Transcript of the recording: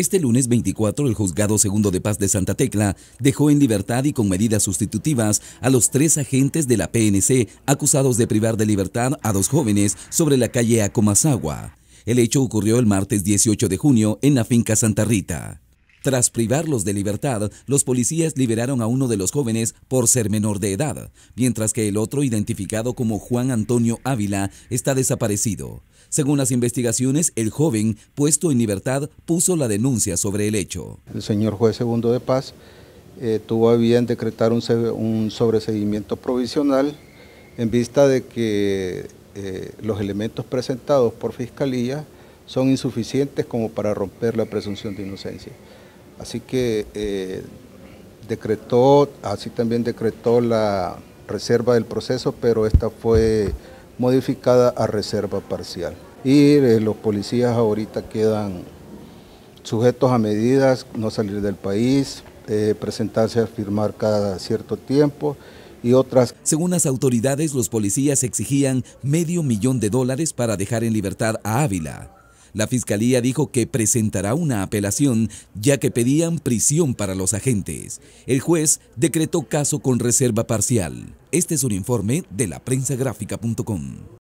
Este lunes 24, el Juzgado Segundo de Paz de Santa Tecla dejó en libertad y con medidas sustitutivas a los tres agentes de la PNC acusados de privar de libertad a dos jóvenes sobre la calle Acomasagua. El hecho ocurrió el martes 18 de junio en la finca Santa Rita. Tras privarlos de libertad, los policías liberaron a uno de los jóvenes por ser menor de edad, mientras que el otro, identificado como Juan Antonio Ávila, está desaparecido. Según las investigaciones, el joven, puesto en libertad, puso la denuncia sobre el hecho. El señor juez segundo de paz eh, tuvo a bien decretar un, sobreseguimiento provisional en vista de que eh, los elementos presentados por Fiscalía son insuficientes como para romper la presunción de inocencia. Así que eh, decretó, así también decretó la reserva del proceso, pero esta fue modificada a reserva parcial. Y eh, los policías ahorita quedan sujetos a medidas, no salir del país, eh, presentarse a firmar cada cierto tiempo y otras. Según las autoridades, los policías exigían medio millón de dólares para dejar en libertad a Ávila. La fiscalía dijo que presentará una apelación ya que pedían prisión para los agentes. El juez decretó caso con reserva parcial. Este es un informe de la